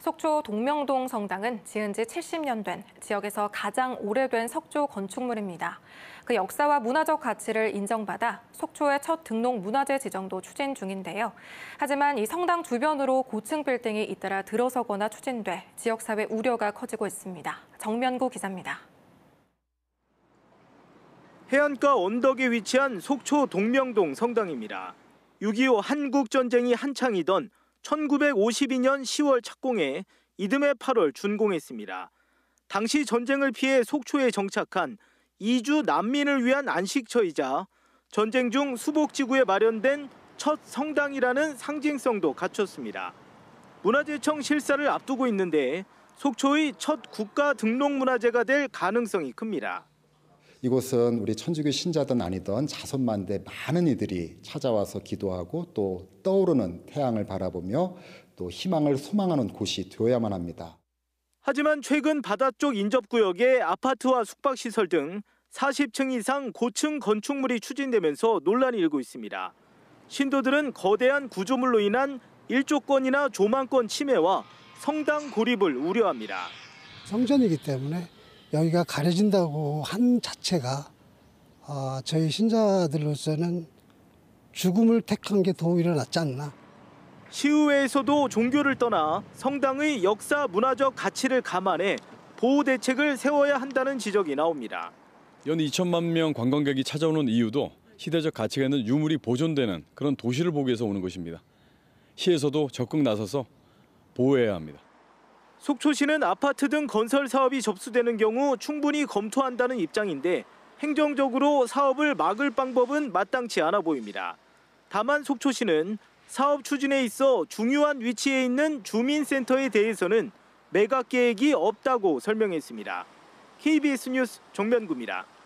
속초 동명동 성당은 지은 지 70년 된 지역에서 가장 오래된 석조 건축물입니다. 그 역사와 문화적 가치를 인정받아 속초의 첫 등록 문화재 지정도 추진 중인데요. 하지만 이 성당 주변으로 고층 빌딩이 잇따라 들어서거나 추진돼 지역사회 우려가 커지고 있습니다. 정면구 기자입니다. 해안가 언덕에 위치한 속초 동명동 성당입니다. 6.25 한국전쟁이 한창이던 1952년 10월 착공해 이듬해 8월 준공했습니다. 당시 전쟁을 피해 속초에 정착한 이주 난민을 위한 안식처이자 전쟁 중 수복지구에 마련된 첫 성당이라는 상징성도 갖췄습니다. 문화재청 실사를 앞두고 있는데 속초의 첫 국가 등록 문화재가 될 가능성이 큽니다. 이곳은 우리 천주교 신자든 아니든 자손만대 많은 이들이 찾아와서 기도하고 또 떠오르는 태양을 바라보며 또 희망을 소망하는 곳이 되어야만 합니다. 하지만 최근 바다 쪽 인접 구역에 아파트와 숙박 시설 등 40층 이상 고층 건축물이 추진되면서 논란이 일고 있습니다. 신도들은 거대한 구조물로 인한 일조권이나 조망권 침해와 성당 고립을 우려합니다. 성전이기 때문에 여기가 가려진다고 한 자체가 아, 저희 신자들로서는 죽음을 택한 게 더 일어났지 않나. 시의회에서도 종교를 떠나 성당의 역사 문화적 가치를 감안해 보호 대책을 세워야 한다는 지적이 나옵니다. 연 2천만 명 관광객이 찾아오는 이유도 시대적 가치가 있는 유물이 보존되는 그런 도시를 보기 위해서 오는 것입니다. 시에서도 적극 나서서 보호해야 합니다. 속초시는 아파트 등 건설 사업이 접수되는 경우 충분히 검토한다는 입장인데 행정적으로 사업을 막을 방법은 마땅치 않아 보입니다. 다만 속초시는 사업 추진에 있어 중요한 위치에 있는 주민센터에 대해서는 매각 계획이 없다고 설명했습니다. KBS 뉴스 정면구입니다.